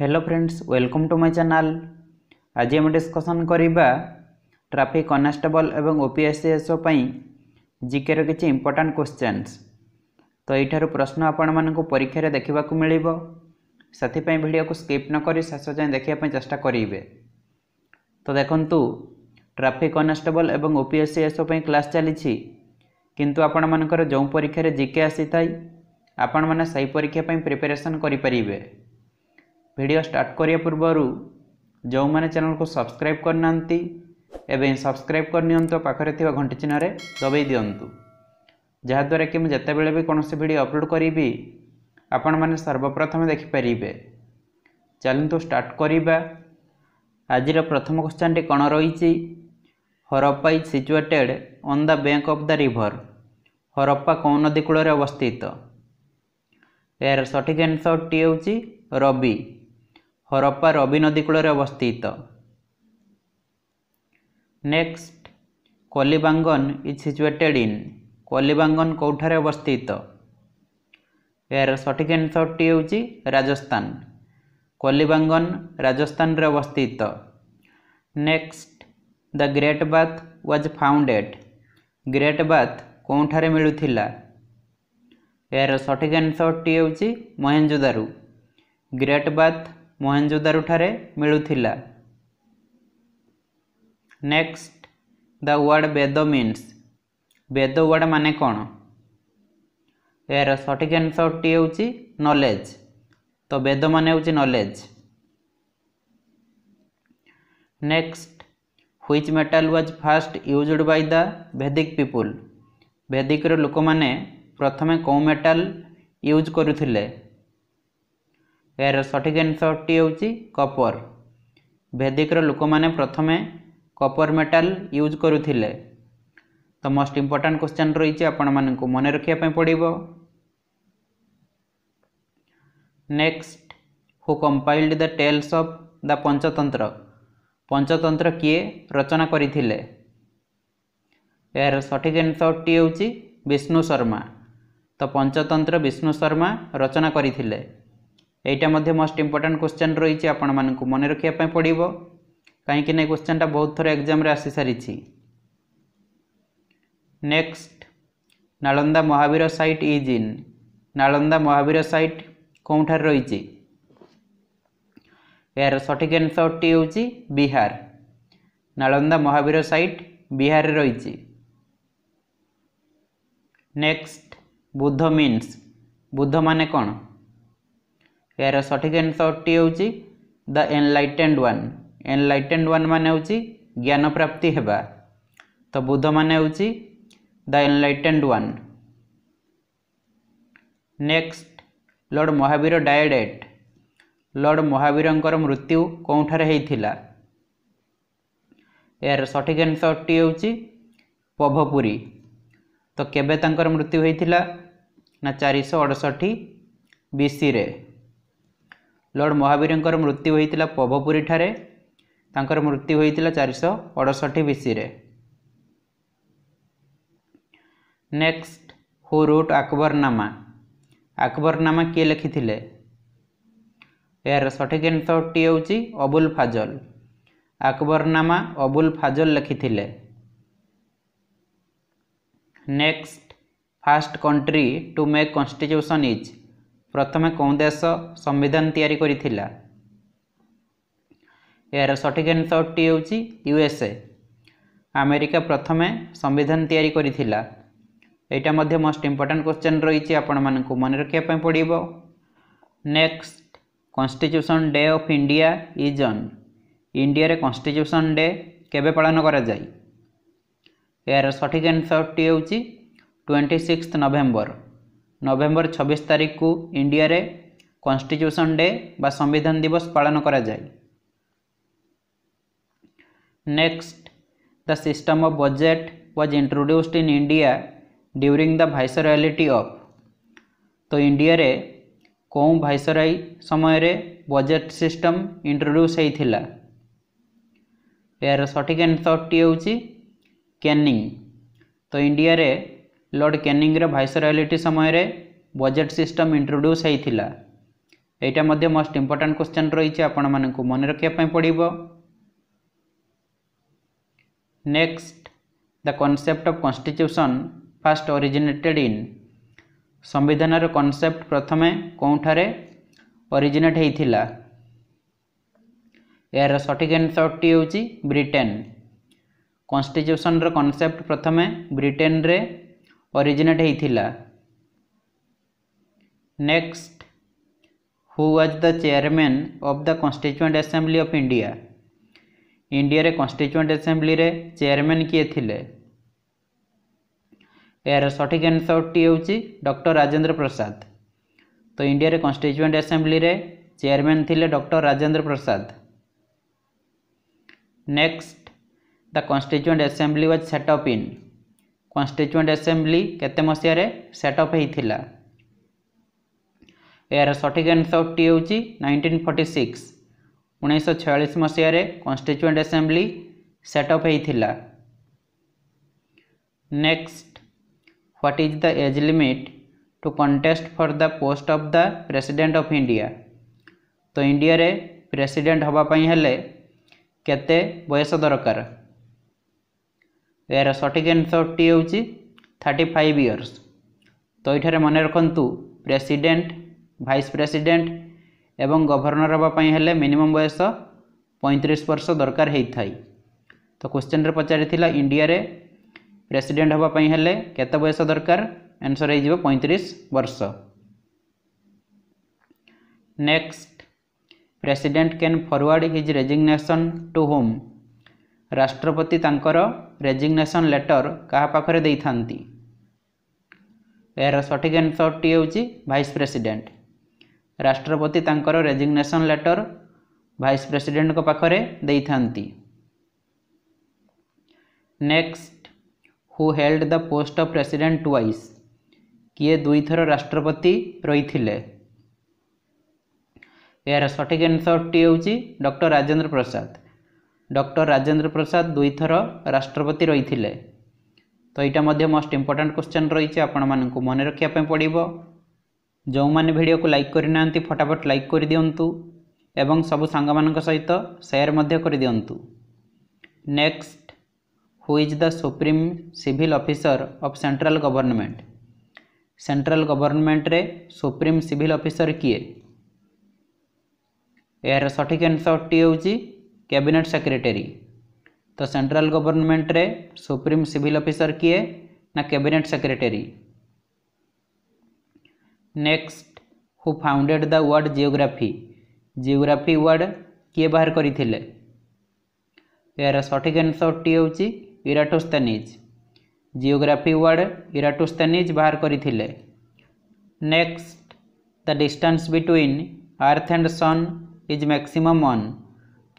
hello friends welcome to my channel आज आम discussion करवा ट्राफिक कनेस्टेबल एवं ओपीएससी एसओ पर जिके रिच्छे इंपोर्टां क्वेश्चन तो यही प्रश्न आपण परीक्षा देखा मिल से भिड को स्कीप नक शेष जाए देखा चेस्ट करेंगे तो देखु ट्राफिक कनेस्टेबल एवं ओपीएससी एसओ पर क्लास चली किंतु आपण मानक जो परीक्षा जिके आसी थाई आपण मैंने परीक्षा पर प्रिपेरेसन करें ଭିଡ଼ିଓ ଷ୍ଟାର୍ଟ କରିବା ପୂର୍ବରୁ ଯେଉଁମାନେ ଚ୍ୟାନେଲକୁ ସବସ୍କ୍ରାଇବ୍ କରିନାହାନ୍ତି ଏବେ ସବସ୍କ୍ରାଇବ୍ କରିନିଅନ୍ତୁ ପାଖରେ ଥିବା ଘଣ୍ଟି ଚିହ୍ନରେ ଦବାଇ ଦିଅନ୍ତୁ ଯାହାଦ୍ୱାରା କି ମୁଁ ଯେତେବେଳେ ବି କୌଣସି ଭିଡ଼ିଓ ଅପଲୋଡ଼ କରିବି ଆପଣମାନେ ସର୍ବପ୍ରଥମେ ଦେଖିପାରିବେ ଚାଲନ୍ତୁ ଷ୍ଟାର୍ଟ କରିବା ଆଜିର ପ୍ରଥମ କ୍ୱେଶ୍ଚନ୍ଟି କ'ଣ ରହିଛି Harappa is situated on the bank of the river Harappa କେଉଁ ନଦୀ କୂଳରେ ଅବସ୍ଥିତ ଏହାର ସଠିକ୍ ଆନ୍ସରଟି ହେଉଛି ରବି ହରପ୍ପା ରବି ନଦୀ କୂଳରେ ଅବସ୍ଥିତ next Kalibangan is situated in Kalibangan କେଉଁଠାରେ ଅବସ୍ଥିତ ଏହାର ସଠିକ୍ ଆନ୍ସରଟି ହେଉଛି ରାଜସ୍ଥାନ କଲିବାଙ୍ଗନ ରାଜସ୍ଥାନରେ ଅବସ୍ଥିତ next the great bath was founded great bath କେଉଁଠାରେ ମିଳୁଥିଲା ଏହାର ସଠିକ୍ ଆନ୍ସରଟି ହେଉଛି ମହେଞ୍ଜୁଦାରୁ ଗ୍ରେଟ୍ ବାଥ୍ ମହେଞ୍ଜୋଦାରୋଠାରେ ମିଳୁଥିଲା next the word Veda means Veda word ମାନେ କ'ଣ ଏହାର ସଠିକ୍ ଆନ୍ସରଟି ହେଉଛି ନଲେଜ ତ ବେଦ ମାନେ ହେଉଛି knowledge next which metal was first used by the Vedic people ଭେଦିକର ଲୋକମାନେ ପ୍ରଥମେ କେଉଁ ମେଟାଲ ୟୁଜ୍ କରୁଥିଲେ ଏହାର ସଠିକ୍ ଆନ୍ସରଟି ହେଉଛି କପର ଭେଦିକର ଲୋକମାନେ ପ୍ରଥମେ କପର ମେଟାଲ ୟୁଜ୍ କରୁଥିଲେ ତ ମୋଷ୍ଟ ଇମ୍ପୋର୍ଟାଣ୍ଟ କ୍ୱେଶ୍ଚନ୍ ରହିଛି ଆପଣମାନଙ୍କୁ ମନେ ରଖିବା ପାଇଁ ପଡ଼ିବ next who compiled the tales of the Panchatantra Panchatantra କିଏ ରଚନା କରିଥିଲେ ଏହାର ସଠିକ୍ ଆନ୍ସରଟି ହେଉଛି ବିଷ୍ଣୁ ଶର୍ମା ତ ପଞ୍ଚତନ୍ତ୍ର ବିଷ୍ଣୁ ଶର୍ମା ରଚନା କରିଥିଲେ এইটা ମଧ୍ୟ ମୋଷ୍ଟ ଇମ୍ପୋର୍ଟାଣ୍ଟ କ୍ୱେଶ୍ଚନ୍ ରହିଛି ଆପଣମାନଙ୍କୁ ମନେ ରଖିବା ପାଇଁ ପଡ଼ିବ କାହିଁକି ନା ଏ କ୍ୱେଶ୍ଚନ୍ଟା ବହୁତ ଥର ଏକ୍ଜାମ୍ରେ ଆସିସାରିଛି next Nalanda Mahavir site is in Nalanda Mahavir site କେଉଁଠାରେ ରହିଛି ଏହାର ସଠିକ୍ ଆନ୍ସର୍ଟି ହେଉଛି ବିହାର ନାଳନ୍ଦା ମହାବୀର ସାଇଟ୍ ବିହାରରେ ରହିଛି ନେକ୍ସଟ ବୁଦ୍ଧ ମିନ୍ସ ବୁଦ୍ଧ ମାନେ କ'ଣ ଏହାର ସଠିକ୍ ଆନ୍ସର୍ଟି ହେଉଛି ଦ ଏନ୍ଲାଇଟେଣ୍ଡ ୱାନ୍ ଏନ୍ଲାଇଟେଣ୍ଡ ୱାନ୍ ମାନେ ହେଉଛି ଜ୍ଞାନ ପ୍ରାପ୍ତି ହେବା ତ ବୁଦ୍ଧ ମାନେ ହେଉଛି the enlightened one next lord Mahavir died at lord ମହାବୀରଙ୍କର ମୃତ୍ୟୁ କେଉଁଠାରେ ହେଇଥିଲା ଏହାର ସଠିକ୍ ଆନ୍ସର୍ଟି ହେଉଛି ପଭପୁରୀ ତ କେବେ ତାଙ୍କର ମୃତ୍ୟୁ ହୋଇଥିଲା ନା ଚାରିଶହ ଅଠଷଠି ବିସିରେ ଲର୍ଡ଼ ମହାବୀରଙ୍କର ମୃତ୍ୟୁ ହୋଇଥିଲା ପବପୁରୀଠାରେ ତାଙ୍କର ମୃତ୍ୟୁ ହୋଇଥିଲା ଚାରିଶହ ଅଡ଼ଷଠି ବିସିରେ ନେକ୍ସଟ ହୁ ରୁଟ୍ ଆକବରନାମା ଆକବରନାମା କିଏ ଲେଖିଥିଲେ ଏହାର ସଠିକ୍ ଏନ୍ସରଟି ହେଉଛି ଅବୁଲ ଫାଜଲ ଆକବରନାମା ଅବୁଲ ଫାଜଲ ଲେଖିଥିଲେ next first country to make constitution is ପ୍ରଥମେ କେଉଁ ଦେଶ ସମ୍ବିଧାନ ତିଆରି କରିଥିଲା ଏହାର ସଠିକ୍ ଆନ୍ସରଟି ହେଉଛି ୟୁଏସ୍ଏ ଆମେରିକା ପ୍ରଥମେ ସମ୍ବିଧାନ ତିଆରି କରିଥିଲା ଏଇଟା ମଧ୍ୟ ମୋଷ୍ଟ ଇମ୍ପୋର୍ଟାଣ୍ଟ କ୍ୱେଶ୍ଚନ୍ ରହିଛି ଆପଣମାନଙ୍କୁ ମନେ ରଖିବା ପାଇଁ ପଡ଼ିବ next constitution day of India is on ଇଣ୍ଡିଆରେ କନଷ୍ଟିଚ୍ୟୁସନ୍ ଡେ କେବେ ପାଳନ କରାଯାଏ ଏହାର ସଠିକ୍ ଆନ୍ସରଟି ହେଉଛି ଟ୍ୱେଣ୍ଟି ସିକ୍ସଥ ନଭେମ୍ବର ନଭେମ୍ବର ଛବିଶ ତାରିଖକୁ ଇଣ୍ଡିଆରେ କନଷ୍ଟିଚ୍ୟୁସନ୍ ଡେ ବା ସମ୍ବିଧାନ ଦିବସ ପାଳନ କରାଯାଏ next the system of budget was introduced in India during the viceroyalty of ତ ଇଣ୍ଡିଆରେ କେଉଁ ଭାଇସରାଇ ସମୟରେ ବଜେଟ୍ ସିଷ୍ଟମ୍ ଇଣ୍ଟ୍ରୋଡ୍ୟୁସ୍ ହୋଇଥିଲା ଏହାର ସଠିକ୍ ଆନ୍ସର୍ଟି ହେଉଛି କେନିଂ ତ ଇଣ୍ଡିଆରେ ଲର୍ଡ଼ କେନିଙ୍ଗର ଭାଇସ ରୟାଲିଟି ସମୟରେ ବଜେଟ୍ ସିଷ୍ଟମ୍ ଇଣ୍ଟ୍ରୋଡ୍ୟୁସ୍ ହୋଇଥିଲା ଏଇଟା ମଧ୍ୟ ମୋଷ୍ଟ ଇମ୍ପୋର୍ଟାଣ୍ଟ କ୍ୱେଶ୍ଚନ୍ ରହିଛି ଆପଣମାନଙ୍କୁ ମନେ ରଖିବା ପାଇଁ ପଡ଼ିବ next the concept of constitution first originated in ସମ୍ବିଧାନର କନସେପ୍ଟ ପ୍ରଥମେ କେଉଁଠାରେ ଅରିଜିନେଟ୍ ହୋଇଥିଲା ଏହାର ସଠିକ୍ ଏନ୍ସର୍ଟି ହେଉଛି ବ୍ରିଟେନ୍ କନଷ୍ଟିଚ୍ୟୁସନ୍ର କନସେପ୍ଟ ପ୍ରଥମେ ବ୍ରିଟେନ୍ରେ ଅରିଜିନେଟ୍ ହେଇଥିଲା next who was the chairman of the constituent assembly of India ଇଣ୍ଡିଆରେ କନଷ୍ଟିଚୁଏଣ୍ଟ ଆସେମ୍ବ୍ଲିରେ ଚେୟାରମ୍ୟାନ୍ କିଏ ଥିଲେ ଏହାର ସଠିକ୍ ଆନ୍ସର୍ଟି ହେଉଛି ଡକ୍ଟର ରାଜେନ୍ଦ୍ର ପ୍ରସାଦ ତ ଇଣ୍ଡିଆରେ କନଷ୍ଟିଚୁଏଣ୍ଟ ଆସେମ୍ବ୍ଲିରେ ଚେୟାରମ୍ୟାନ୍ ଥିଲେ doctor Rajendra Prasad next the constituent assembly was set up in constituent assembly କେତେ ମସିହାରେ ସେଟଅପ୍ ହୋଇଥିଲା ଏହାର ସଠିକ୍ ଆନ୍ସରଟି ହେଉଛି ନାଇଣ୍ଟିନ୍ ଫର୍ଟି ସିକ୍ସ ଉଣେଇଶହ ଛୟାଳିଶ ମସିହାରେ କନଷ୍ଟିଚୁଏଣ୍ଟ ଆସେମ୍ବଲି ସେଟଅପ୍ ହୋଇଥିଲା next what is the age limit to contest for the post of the president of India ତ ଇଣ୍ଡିଆରେ ପ୍ରେସିଡ଼େଣ୍ଟ ହେବା ପାଇଁ ହେଲେ କେତେ ବୟସ ଦରକାର यार सठिक एनसर टी हूँ थर्टी फाइव इयर्स तो ये मन रखु प्रेसीडेट भाइस प्रेसीडेट एवं गवर्णर हाँपाई हेल्ले मिनिमम बयस पैंतीस वर्ष दरकार तो क्वेश्चन रे पचार इंडिया रे प्रेसिडेंट हाँपाई हेल्ले केत बयस दरकार एनसर हो पैंतीस वर्ष next president can forward his resignation to whom ରାଷ୍ଟ୍ରପତି ତାଙ୍କର ରେଜିଗ୍ନେସନ୍ ଲେଟର୍ କାହା ପାଖରେ ଦେଇଥାନ୍ତି ଏହାର ସଠିକ୍ ଆନ୍ସର୍ଟି ହେଉଛି ଭାଇସ୍ ପ୍ରେସିଡ଼େଣ୍ଟ ରାଷ୍ଟ୍ରପତି ତାଙ୍କର ରେଜିଗ୍ନେସନ୍ ଲେଟର୍ ଭାଇସ୍ ପ୍ରେସିଡ଼େଣ୍ଟଙ୍କ ପାଖରେ ଦେଇଥାନ୍ତି next who held the post of president twice କିଏ ଦୁଇଥର ରାଷ୍ଟ୍ରପତି ରହିଥିଲେ ଏହାର ସଠିକ୍ ଆନ୍ସରଟି ହେଉଛି ଡକ୍ଟର ରାଜେନ୍ଦ୍ର ପ୍ରସାଦ ଡକ୍ଟର ରାଜେନ୍ଦ୍ର ପ୍ରସାଦ ଦୁଇଥର ରାଷ୍ଟ୍ରପତି ରହିଥିଲେ ତ ଏଇଟା ମଧ୍ୟ ମୋଷ୍ଟ ଇମ୍ପୋର୍ଟାଣ୍ଟ କ୍ୱେଶ୍ଚନ୍ ରହିଛି ଆପଣମାନଙ୍କୁ ମନେ ରଖିବା ପାଇଁ ପଡ଼ିବ ଯେଉଁମାନେ ଭିଡ଼ିଓକୁ ଲାଇକ୍ କରିନାହାନ୍ତି ଫଟାଫଟ ଲାଇକ୍ କରିଦିଅନ୍ତୁ ଏବଂ ସବୁ ସାଙ୍ଗମାନଙ୍କ ସହିତ ସେୟାର ମଧ୍ୟ କରିଦିଅନ୍ତୁ next who is the supreme civil officer of central government central ଗଭର୍ଣ୍ଣମେଣ୍ଟରେ ସୁପ୍ରିମ୍ ସିଭିଲ୍ ଅଫିସର କିଏ ଏହାର ସଠିକ୍ ଆନ୍ସର୍ଟି ହେଉଛି कैबिनेट सेक्रेटरी तो सेंट्रल गवर्नमेंट रे सुप्रीम सिविल ऑफिसर किए ना cabinet secretary next who founded the word geography geography word किए बाहर करते यार सठिक आंसरटी हूँ इराटोस्तानीज जियोग्राफी वर्ड इराटोस्तानीज बाहर करते next the distance between earth and sun is maximum on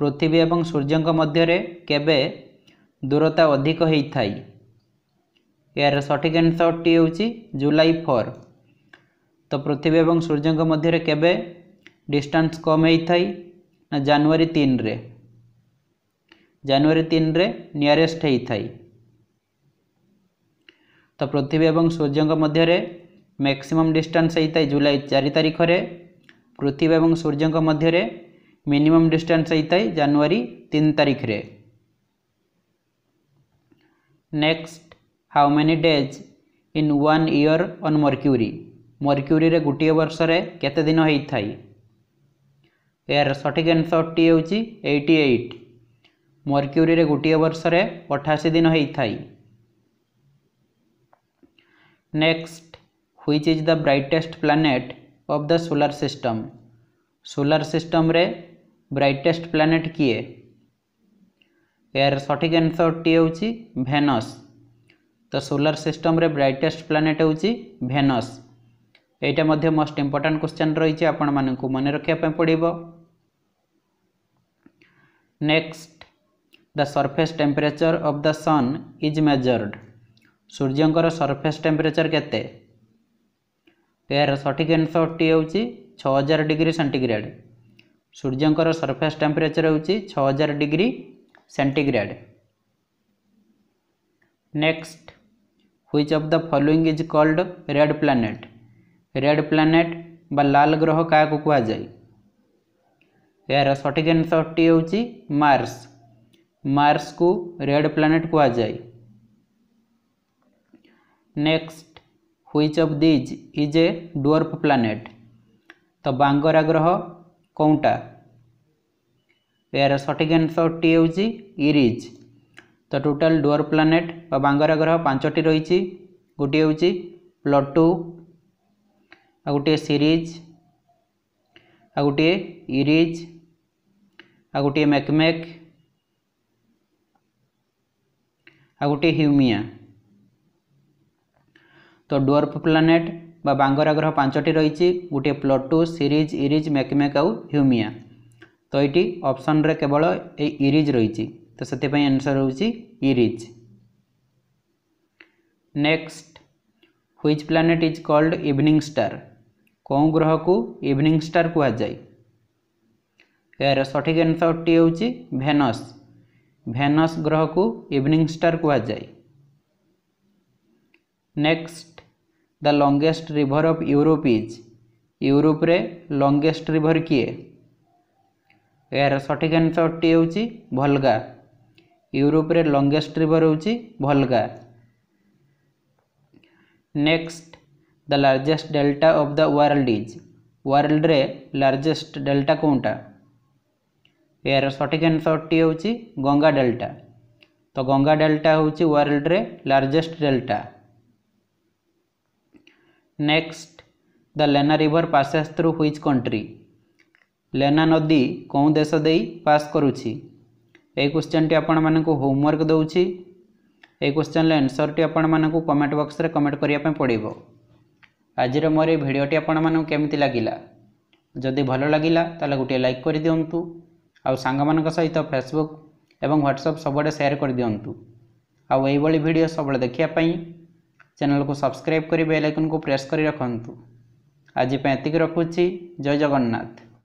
ପୃଥିବୀ ଏବଂ ସୂର୍ଯ୍ୟଙ୍କ ମଧ୍ୟରେ କେବେ ଦୂରତା ଅଧିକ ହୋଇଥାଏ ଏହାର ସଠିକ୍ ଆନ୍ସର୍ଟି ହେଉଛି ଜୁଲାଇ ଫୋର୍ ତ ପୃଥିବୀ ଏବଂ ସୂର୍ଯ୍ୟଙ୍କ ମଧ୍ୟରେ କେବେ ଡିଷ୍ଟାନ୍ସ କମ୍ ହୋଇଥାଏ ନା ଜାନୁଆରୀ ତିନିରେ ଜାନୁଆରୀ ତିନିରେ ନିୟରେଷ୍ଟ ହୋଇଥାଏ ତ ପୃଥିବୀ ଏବଂ ସୂର୍ଯ୍ୟଙ୍କ ମଧ୍ୟରେ ମ୍ୟାକ୍ସିମମ୍ ଡିଷ୍ଟାନ୍ସ ହୋଇଥାଏ ଜୁଲାଇ ଚାରି ତାରିଖରେ ପୃଥିବୀ ଏବଂ ସୂର୍ଯ୍ୟଙ୍କ ମଧ୍ୟରେ मिनिमम डिस्टेंस होता है जनवरी तीन तारीख रे next how many days in one year on Mercury Mercury रे गोटे वर्ष रे केते दिन होई थाई यार सठिक आंसर टी हूँ एट मर्क्यूरी रे गोटे वर्ष रे अठाशी दिन होई थाई next which is the brightest planet of the solar system solar system रे ବ୍ରାଇଟେଷ୍ଟ ପ୍ଲାନେଟ୍ କିଏ ଏହାର ସଠିକ୍ ଆନ୍ସରଟି ହେଉଛି ଭେନସ୍ ତ ସୋଲାର ସିଷ୍ଟମରେ ବ୍ରାଇଟେଷ୍ଟ ପ୍ଲାନେଟ୍ ହେଉଛି ଭେନସ୍ ଏଇଟା ମଧ୍ୟ ମୋଷ୍ଟ ଇମ୍ପୋର୍ଟାଣ୍ଟ କ୍ୱେଶ୍ଚନ୍ ରହିଛି ଆପଣମାନଙ୍କୁ ମନେ ରଖିବା ପାଇଁ ପଡ଼ିବ next the surface temperature of the sun is measured ସୂର୍ଯ୍ୟଙ୍କର ସର୍ଫେସ୍ ଟେମ୍ପରେଚର୍ କେତେ ଏହାର ସଠିକ୍ ଆନ୍ସରଟି ହେଉଛି ଛଅ ହଜାର ଡିଗ୍ରୀ ସେଣ୍ଟିଗ୍ରେଡ଼ सूर्य सरफेस टेम्परेचर हो हजार degree centigrade next which of the following is called red planet red planet बा लाल ग्रह क्या कहा जाए यार सठिक आंसर टी हूँ मार्स मार्स को रेड प्लानेट कहा जाए next which of these is a dwarf planet तो बांगरा ग्रह कौटा यार सठिक आंसर टी हूँ इरीज तो टोटाल डोर प्लानेट बांगरा ग्रह पांचटी रही गोटे हूँ प्लटू आ गोटे सीरीज आ गोटे इरीज आ गए मैकमेक आ गोटे ह्यूमिया तो डोर्फ प्लानेट ବା ବାଙ୍ଗର ଆଗ୍ରହ ପାଞ୍ଚଟି ରହିଛି ଗୋଟିଏ ପ୍ଲଟୁ ସିରିଜ୍ ଇରିଜ୍ ମେକମେକ୍ ଆଉ ହ୍ୟୁମିଆ ତ ଏଇଟି ଅପ୍ସନ୍ରେ କେବଳ ଏଇ ଇରିଜ୍ ରହିଛି ତ ସେଥିପାଇଁ ଆନ୍ସର୍ ହେଉଛି Eris next which planet is called evening star କେଉଁ ଗ୍ରହକୁ ଇଭିନିଂ ଷ୍ଟାର କୁହାଯାଏ ଏହାର ସଠିକ୍ ଆନ୍ସର୍ଟି ହେଉଛି ଭେନସ୍ ଭେନସ୍ ଗ୍ରହକୁ ଇଭିନିଂ ଷ୍ଟାର କୁହାଯାଏ next the longest river of Europe is Europe longest river किए यार सठिक आंसर टी हूँ भलगा यूरोप लंगेस्ट रिभर होलगा next the largest delta of the world is world रे लार्जेस्ट डेल्टा कौनटा यार सठिक आंसर टी हूँ गंगा डेल्टा तो गंगा डेल्टा हूँ वर्ल्ड रे largest delta next the Lena river passes through which country Lena ନଦୀ କେଉଁ ଦେଶ ଦେଇ ପାସ୍ କରୁଛି ଏହି କ୍ୱେଶ୍ଚନ୍ଟି ଆପଣମାନଙ୍କୁ ହୋମୱାର୍କ ଦେଉଛି ଏହି କ୍ୱେଶ୍ଚନ୍ର ଏନ୍ସର୍ଟି ଆପଣମାନଙ୍କୁ କମେଣ୍ଟ ବକ୍ସରେ କମେଣ୍ଟ କରିବା ପାଇଁ ପଡ଼ିବ ଆଜିର ମୋର ଏହି ଭିଡ଼ିଓଟି ଆପଣମାନଙ୍କୁ କେମିତି ଲାଗିଲା ଯଦି ଭଲ ଲାଗିଲା ତାହେଲେ ଗୋଟିଏ ଲାଇକ୍ କରିଦିଅନ୍ତୁ ଆଉ ସାଙ୍ଗମାନଙ୍କ ସହିତ ଫେସବୁକ୍ ଏବଂ ହ୍ୱାଟ୍ସଆପ୍ ସବୁଆଡ଼େ ସେୟାର କରିଦିଅନ୍ତୁ ଆଉ ଏହିଭଳି ଭିଡ଼ିଓ ସବୁବେଳେ ଦେଖିବା ପାଇଁ ଚ୍ୟାନେଲ୍କୁ ସବସ୍କ୍ରାଇବ୍ କରି ବେଲ୍ ଆଇକନ୍କୁ ପ୍ରେସ୍ କରି ରଖନ୍ତୁ ଆଜି ପାଇଁ ଏତିକି ରଖୁଛି ଜୟ ଜଗନ୍ନାଥ